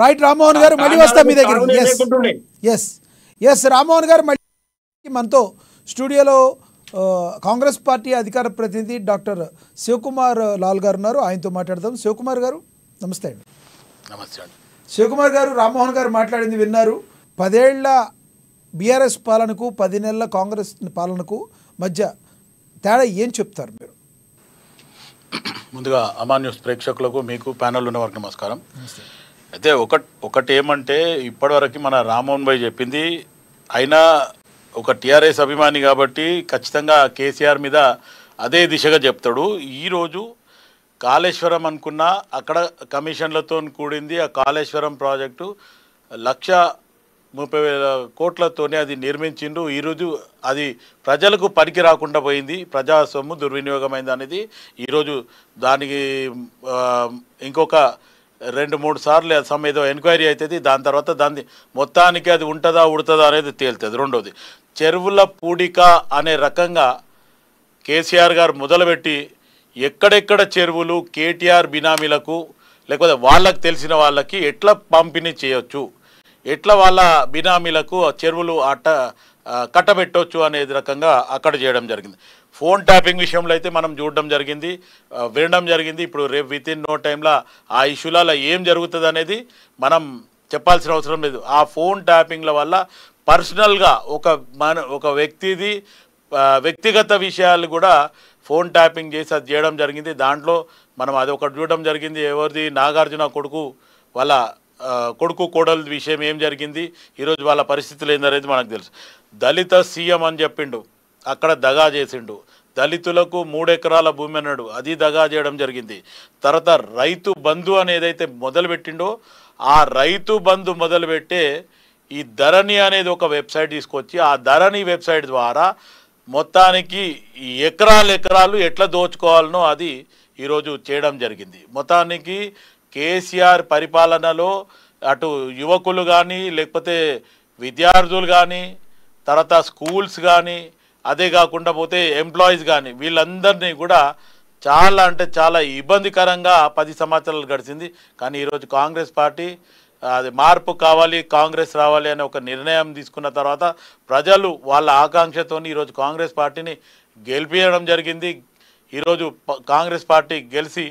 right Rammohan గారు మళ్ళీ వస్తాం మీ దగ్గర ఎస్ ఎస్ రామ్మోహన్ గారు మళ్ళీ మనతో స్టూడియోలో కాంగ్రెస్ పార్టీ అధికార ప్రతినిధి డాక్టర్ శివకుమార్ లాల్ గారు ఉన్నారు ఆయనతో మాట్లాడదాం శివకుమార్ గారు నమస్తే అండి నమస్తే అండి శివకుమార్ గారు రామ్మోహన్ గారు మాట్లాడింది విన్నారు పదేళ్ల బీఆర్ఎస్ పాలనకు పది నెలల కాంగ్రెస్ పాలనకు మధ్య తేడా ఏం చెప్తారు మీరు ముందుగా అమా న్యూస్ ప్రేక్షకులకు మీకు ప్యానల్ ఉన్న వారికి నమస్కారం అయితే ఒక ఒకటి ఏమంటే ఇప్పటివరకు మన రామ్మోహన్ భాయ్ చెప్పింది అయినా ఒక టీఆర్ఎస్ అభిమాని కాబట్టి ఖచ్చితంగా కేసీఆర్ మీద అదే దిశగా చెప్తాడు ఈరోజు కాళేశ్వరం అనుకున్న అక్కడ కమిషన్లతో కూడింది ఆ కాళేశ్వరం ప్రాజెక్టు లక్ష ముప్పై వేల కోట్లతోనే అది నిర్మించిండు ఈరోజు అది ప్రజలకు పనికి రాకుండా పోయింది ప్రజాస్వామ్యం దుర్వినియోగమైంది అనేది ఈరోజు దానికి ఇంకొక రెండు మూడు సార్లు సమ్ ఏదో ఎంక్వైరీ అవుతుంది దాని తర్వాత దాన్ని మొత్తానికి అది ఉంటుందా ఉడుతుందా అనేది తేలుతుంది రెండోది చెరువుల పూడిక అనే రకంగా కేసీఆర్ గారు మొదలుపెట్టి ఎక్కడెక్కడ చెరువులు కేటీఆర్ బినామీలకు లేకపోతే వాళ్ళకు తెలిసిన వాళ్ళకి ఎట్లా పంపిణీ చేయొచ్చు ఎట్లా వాళ్ళ బినామీలకు చెరువులు అట్ట కట్టబెట్టవచ్చు అనేది రకంగా అక్కడ చేయడం జరిగింది ఫోన్ ట్యాపింగ్ విషయంలో అయితే మనం చూడడం జరిగింది వినడం జరిగింది ఇప్పుడు రేపు విత్ ఇన్ నో టైంలో ఆ ఇష్యూలలో ఏం జరుగుతుంది అనేది మనం చెప్పాల్సిన అవసరం లేదు ఆ ఫోన్ ట్యాపింగ్ల వల్ల పర్సనల్గా ఒక మన ఒక వ్యక్తిది వ్యక్తిగత విషయాలు కూడా ఫోన్ ట్యాపింగ్ చేసి అది చేయడం జరిగింది దాంట్లో మనం అది ఒకటి చూడడం జరిగింది ఎవరిది నాగార్జున కొడుకు వాళ్ళ కొడుకు కోడలు విషయం ఏం జరిగింది ఈరోజు వాళ్ళ పరిస్థితులు ఏందనేది మనకు తెలుసు దళిత సీఎం అని చెప్పిండు అక్కడ దగా చేసిండు దళితులకు మూడెకరాల భూమి అన్నాడు అది దగా చేయడం జరిగింది తర్వాత రైతు బంధు అని ఏదైతే మొదలుపెట్టిండో ఆ రైతు బంధు మొదలుపెట్టే ఈ ధరణి అనేది ఒక వెబ్సైట్ తీసుకొచ్చి ఆ ధరణి వెబ్సైట్ ద్వారా మొత్తానికి ఈ ఎకరాలు ఎకరాలు ఎట్లా దోచుకోవాలనో అది ఈరోజు చేయడం జరిగింది మొత్తానికి కేసీఆర్ పరిపాలనలో అటు యువకులు కానీ లేకపోతే విద్యార్థులు కానీ తర్వాత స్కూల్స్ కానీ అదే కాకుండా పోతే ఎంప్లాయీస్ కానీ వీళ్ళందరినీ కూడా చాలా అంటే చాలా ఇబ్బందికరంగా పది సంవత్సరాలు గడిచింది కానీ ఈరోజు కాంగ్రెస్ పార్టీ అది మార్పు కావాలి కాంగ్రెస్ రావాలి అనే ఒక నిర్ణయం తీసుకున్న తర్వాత ప్రజలు వాళ్ళ ఆకాంక్షతో ఈరోజు కాంగ్రెస్ పార్టీని గెలిపించడం జరిగింది ఈరోజు కాంగ్రెస్ పార్టీ గెలిచి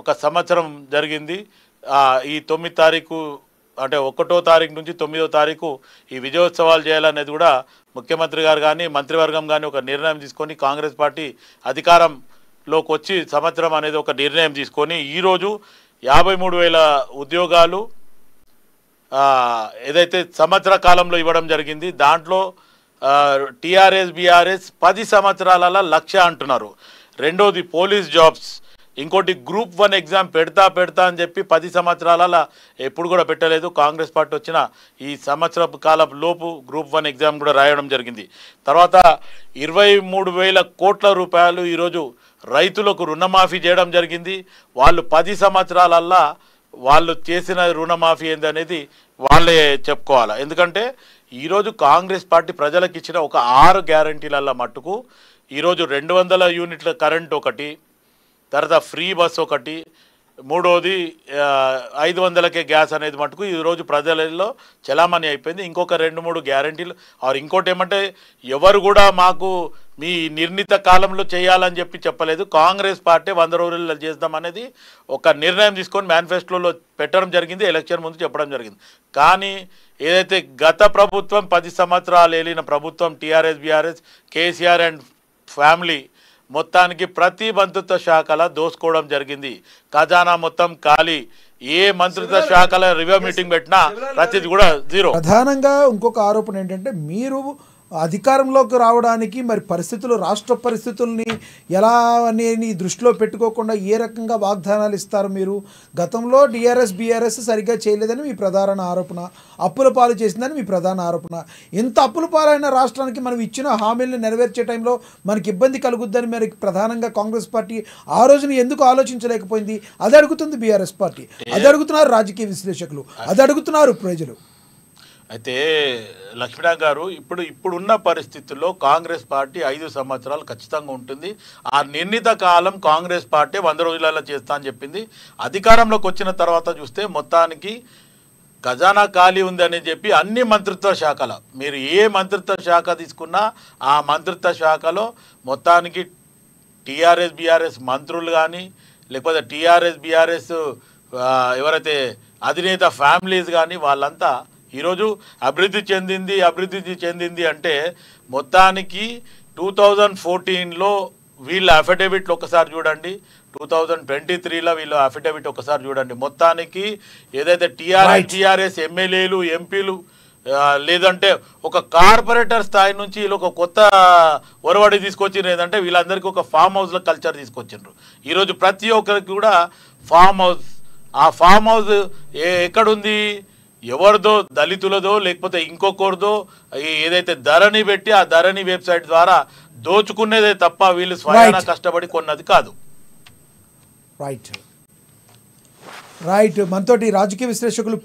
ఒక సంవత్సరం జరిగింది ఈ తొమ్మిది తారీఖు అంటే ఒకటో తారీఖు నుంచి తొమ్మిదో తారీఖు ఈ విజయోత్సవాలు చేయాలనేది కూడా ముఖ్యమంత్రి గారు కానీ మంత్రివర్గం కానీ ఒక నిర్ణయం తీసుకొని కాంగ్రెస్ పార్టీ అధికారంలోకి వచ్చి సంవత్సరం అనేది ఒక నిర్ణయం తీసుకొని ఈరోజు యాభై మూడు వేల ఉద్యోగాలు ఏదైతే సంవత్సర కాలంలో ఇవ్వడం జరిగింది దాంట్లో టీఆర్ఎస్ బీఆర్ఎస్ పది సంవత్సరాల లక్ష అంటున్నారు రెండోది పోలీస్ జాబ్స్ ఇంకోటి గ్రూప్ వన్ ఎగ్జామ్ పెడతా పెడతా అని చెప్పి పది సంవత్సరాల ఎప్పుడు కూడా పెట్టలేదు కాంగ్రెస్ పార్టీ వచ్చిన ఈ సంవత్సర కాలపు లోపు గ్రూప్ వన్ ఎగ్జామ్ కూడా రాయడం జరిగింది తర్వాత ఇరవై మూడు వేల కోట్ల రూపాయలు ఈరోజు రైతులకు రుణమాఫీ చేయడం జరిగింది వాళ్ళు పది సంవత్సరాలల్లా వాళ్ళు చేసిన రుణమాఫీ ఏందనేది వాళ్ళే చెప్పుకోవాలి ఎందుకంటే ఈరోజు కాంగ్రెస్ పార్టీ ప్రజలకు ఇచ్చిన ఒక ఆరు గ్యారంటీలల్లా మట్టుకు ఈరోజు రెండు వందల యూనిట్ల కరెంట్ ఒకటి తర్వాత ఫ్రీ బస్ ఒకటి మూడోది ఐదు వందలకే గ్యాస్ అనేది మటుకు ఈరోజు ప్రజలలో చలామణి అయిపోయింది ఇంకొక రెండు మూడు గ్యారంటీలు ఆరు ఇంకోటి ఏమంటే ఎవరు కూడా మాకు మీ నిర్ణీత కాలంలో చేయాలని చెప్పి చెప్పలేదు కాంగ్రెస్ పార్టీ వంద రోజుల్లో చేద్దామనేది ఒక నిర్ణయం తీసుకొని మేనిఫెస్టోలో పెట్టడం జరిగింది ఎలక్షన్ ముందు చెప్పడం జరిగింది కానీ ఏదైతే గత ప్రభుత్వం పది సంవత్సరాలు వెళ్ళిన ప్రభుత్వం TRS BRS KCR and family మొత్తానికి ప్రతి మంత్రిత్వ శాఖల దోసుకోవడం జరిగింది ఖజానా మొత్తం ఖాళీ ఏ మంత్రిత్వ శాఖల రివ్యూ మీటింగ్ పెట్టినా ప్రతిది కూడా జీరో ప్రధానంగా ఇంకొక ఆరోపణ ఏంటంటే మీరు అధికారంలోకి రావడానికి మరి పరిస్థితులు రాష్ట్ర పరిస్థితుల్ని ఎలా అనేది దృష్టిలో పెట్టుకోకుండా ఏ రకంగా వాగ్దానాలు ఇస్తారు మీరు గతంలో డిఆర్ఎస్ బీఆర్ఎస్ సరిగ్గా చేయలేదని మీ ప్రధాన ఆరోపణ అప్పుల పాలు చేసిందని మీ ప్రధాన ఆరోపణ ఎంత అప్పుల పాలైన రాష్ట్రానికి మనం ఇచ్చిన హామీలను నెరవేర్చే టైంలో మనకి ఇబ్బంది కలుగుద్దని మరి ప్రధానంగా కాంగ్రెస్ పార్టీ ఆ రోజున ఎందుకు ఆలోచించలేకపోయింది అది అడుగుతుంది బీఆర్ఎస్ పార్టీ అది అడుగుతున్నారు రాజకీయ విశ్లేషకులు అది అడుగుతున్నారు ప్రజలు అయితే లక్ష్మీనా గారు ఇప్పుడు ఇప్పుడున్న పరిస్థితుల్లో కాంగ్రెస్ పార్టీ ఐదు సంవత్సరాలు ఖచ్చితంగా ఉంటుంది ఆ నిర్ణీత కాలం కాంగ్రెస్ పార్టీ వంద రోజులలో చేస్తా అని చెప్పింది అధికారంలోకి వచ్చిన తర్వాత చూస్తే మొత్తానికి ఖజానా ఖాళీ ఉందని చెప్పి అన్ని మంత్రిత్వ శాఖల మీరు ఏ మంత్రిత్వ శాఖ తీసుకున్నా ఆ మంత్రిత్వ శాఖలో మొత్తానికి టీఆర్ఎస్ బీఆర్ఎస్ మంత్రులు కానీ లేకపోతే టీఆర్ఎస్ బీఆర్ఎస్ ఎవరైతే అధినేత ఫ్యామిలీస్ కానీ వాళ్ళంతా ఈరోజు అభివృద్ధి చెందింది అభివృద్ధి చెందింది అంటే మొత్తానికి టూ థౌజండ్ ఫోర్టీన్లో వీళ్ళ అఫిడవిట్లు ఒకసారి చూడండి టూ థౌజండ్ ట్వంటీ త్రీలో వీళ్ళు అఫిడవిట్ ఒకసారి చూడండి మొత్తానికి ఏదైతే టీఆర్ఎస్ టీఆర్ఎస్ ఎమ్మెల్యేలు ఎంపీలు లేదంటే ఒక కార్పొరేటర్ స్థాయి నుంచి వీళ్ళు ఒక కొత్త ఒరవడి తీసుకొచ్చిన ఏంటంటే వీళ్ళందరికీ ఒక ఫామ్ హౌస్ల కల్చర్ తీసుకొచ్చిండ్రు ఈరోజు ప్రతి ఒక్కరికి కూడా ఫామ్ హౌస్ ఆ ఫామ్ హౌస్ ఎక్కడుంది ఎవరిదో దళితులదో లేకపోతే ఇంకొకరిదో ఏదైతే ధరని పెట్టి ఆ ధరని వెబ్సైట్ ద్వారా దోచుకునేదే తప్ప వీళ్ళు స్వయాన కష్టపడి కొన్నది కాదు రైట్ రైట్ మనతోటి రాజకీయ విశ్లేషకులు